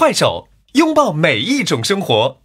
快手，拥抱每一种生活。